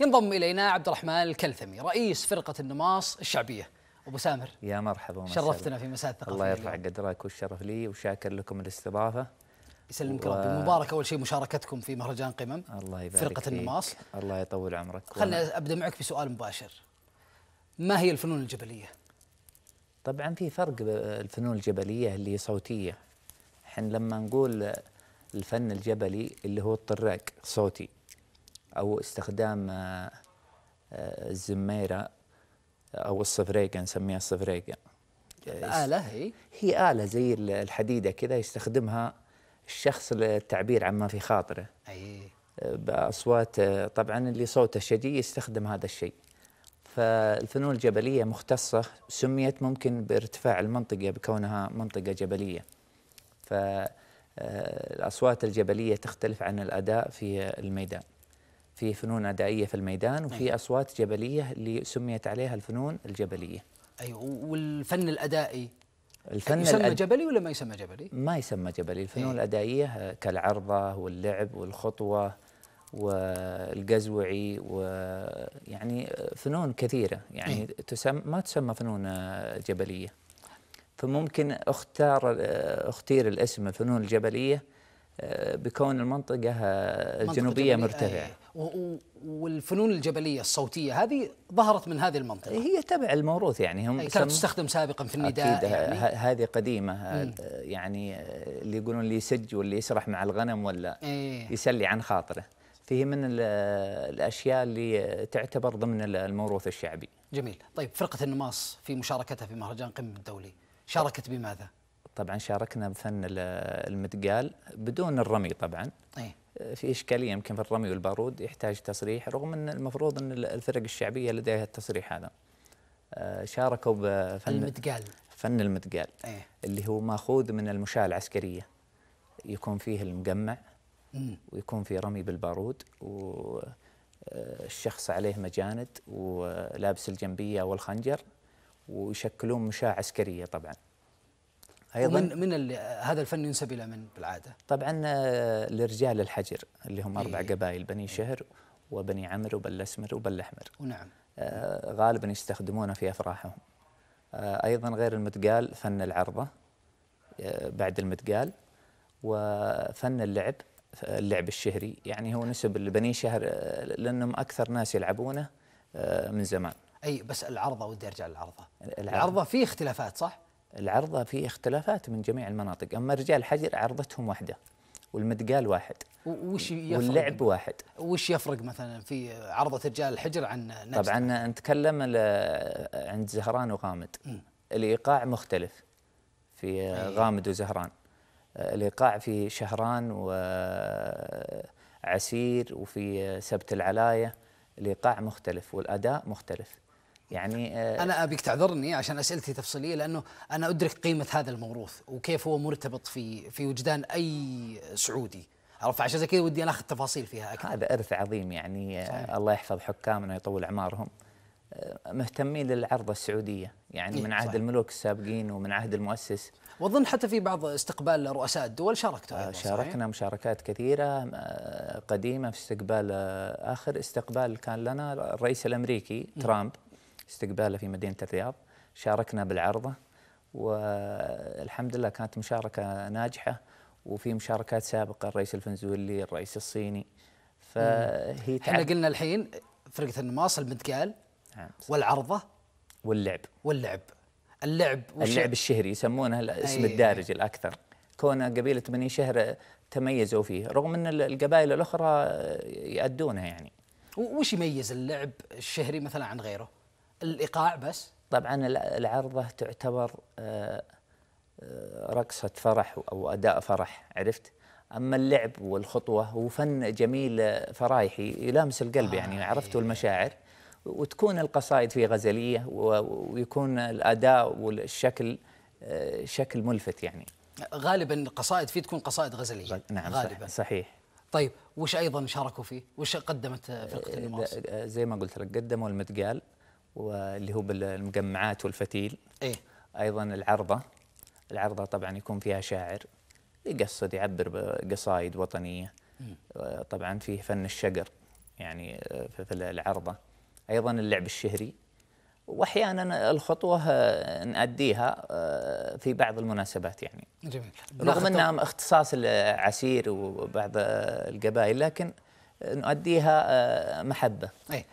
ينضم الينا عبد الرحمن الكلثمي رئيس فرقه النماص الشعبيه ابو سامر يا مرحبا شرفتنا في مساء الثقافه الله يرفع قدرك والشرف لي وشاكر لكم الاستضافه يسلمك و... ربي مبارك اول شيء مشاركتكم في مهرجان قمم الله يبارك فرقه فيك. النماص الله يطول عمرك خلنا ابدا معك بسؤال مباشر ما هي الفنون الجبليه طبعا في فرق الفنون الجبليه اللي صوتيه احنا لما نقول الفن الجبلي اللي هو الطراق صوتي او استخدام آه، آه، الزميره او الصفريقه نسميها الصفريقه آلة هي؟ هي آلة زي الحديدة كذا يستخدمها الشخص للتعبير عما في خاطره أي آه، بأصوات طبعا اللي صوته شجي يستخدم هذا الشيء فالفنون الجبلية مختصة سميت ممكن بارتفاع المنطقة بكونها منطقة جبلية فالأصوات الجبلية تختلف عن الأداء في الميدان في فنون أدائية في الميدان وفي أيوة. أصوات جبلية اللي سميت عليها الفنون الجبلية أيوه والفن الأدائي الفن يعني يسمى الأد... جبلي ولا ما يسمى جبلي؟ ما يسمى جبلي الفنون أيوة. الأدائية كالعرضة واللعب والخطوة والقزوعي ويعني فنون كثيرة يعني أيوة. تسمى ما تسمى فنون جبلية فممكن اختار اختير الاسم الفنون الجبليه آه، بكون المنطقه آه، الجنوبيه مرتفعه إيه. والفنون الجبليه الصوتيه هذه ظهرت من هذه المنطقه هي تبع الموروث يعني هم كانت تستخدم سابقا في النداء اكيد يعني هذه قديمه مم. يعني اللي يقولون اللي يسج واللي يسرح مع الغنم ولا ايه يسلي عن خاطره فهي من الاشياء اللي تعتبر ضمن الموروث الشعبي جميل طيب فرقه النماص في مشاركتها في مهرجان قمه الدولي شاركت بماذا طبعا شاركنا بفن المدقال بدون الرمي طبعا ايه في اشكاليه يمكن في الرمي والبارود يحتاج تصريح رغم ان المفروض ان الفرق الشعبيه لديها التصريح هذا آه، شاركوا بفن المتقال فن المتقال أيه. اللي هو ماخوذ من المشاة العسكريه يكون فيه المجمع ويكون في رمي بالبارود والشخص آه، عليه مجاند ولابس الجنبيه والخنجر ويشكلون مشاة عسكريه طبعا ايضا من من هذا الفن ينسب الى من بالعاده؟ طبعا آه، لرجال الحجر اللي هم اربع إيه. قبائل بني شهر وبني عمرو وبالاسمر وبالاحمر ونعم آه، غالبا يستخدمونه في افراحهم آه، ايضا غير المتقال فن العرضه بعد المتقال وفن اللعب اللعب الشهري يعني هو نسب لبني شهر لانهم اكثر ناس يلعبونه من زمان اي بس العرضه ودي ارجع للعرضه العرضه, العرضة اختلافات صح العرضة في اختلافات من جميع المناطق أما رجال الحجر عرضتهم واحدة والمدقال واحد وش يفرق واللعب واحد وش يفرق مثلا في عرضة رجال الحجر عن نجدة؟ طبعا نتكلم عند زهران وغامد الإيقاع مختلف في غامد وزهران الإيقاع في شهران وعسير وفي سبت العلاية الإيقاع مختلف والأداء مختلف يعني آه، انا ابيك تعذرني عشان اسئلتي تفصيليه لانه انا ادرك قيمه هذا الموروث وكيف هو مرتبط في في وجدان اي سعودي عرفت عشان كذا ودي انا اخذ تفاصيل فيها اكثر هذا ارث عظيم يعني آه، صحيح. الله يحفظ حكامنا ويطول اعمارهم آه، مهتمين للعرضه السعوديه يعني إيه من عهد صحيح. الملوك السابقين ومن عهد المؤسس واظن حتى في بعض استقبال رؤساء الدول شاركتوا شاركنا صحيح؟ مشاركات كثيره قديمه في استقبال اخر استقبال كان لنا الرئيس الامريكي إيه. ترامب استقباله في مدينة الرياض شاركنا بالعرضة والحمد لله كانت مشاركة ناجحة وفي مشاركات سابقة الرئيس الفنزويلي الرئيس الصيني فهي احنا قلنا الحين فرقة النماص المدقال نعم. والعرضة واللعب واللعب اللعب وش... اللعب الشهري يسمونه الاسم أيه الدارج الاكثر كون قبيله بني شهر تميزوا فيه رغم ان القبائل الاخرى يأدونه يعني وش يميز اللعب الشهري مثلا عن غيره الايقاع بس طبعا العرضه تعتبر آه، آه، رقصه فرح او اداء فرح عرفت اما اللعب والخطوه هو فن جميل آه، فرايحي يلامس القلب يعني، آه يعني عرفت إيه. المشاعر وتكون القصائد فيه غزليه ويكون الاداء والشكل شكل ملفت يعني غالبا القصائد فيه تكون قصائد غزليه نعم غالبا صحيح طيب وش ايضا شاركوا فيه؟ وش قدمت فرقه النواصي؟ زي ما قلت لك قدموا المتقال واللي هو بالمجمعات والفتيل إيه؟ ايضا العرضه العرضه طبعا يكون فيها شاعر يقصد يعبر بقصائد وطنيه آه، طبعا في فن الشقر يعني آه، في العرضه ايضا اللعب الشهري واحيانا الخطوه آه، ناديها في بعض المناسبات يعني جميل رغم انها اختصاص العسير وبعض القبائل لكن نؤديها محبه أي.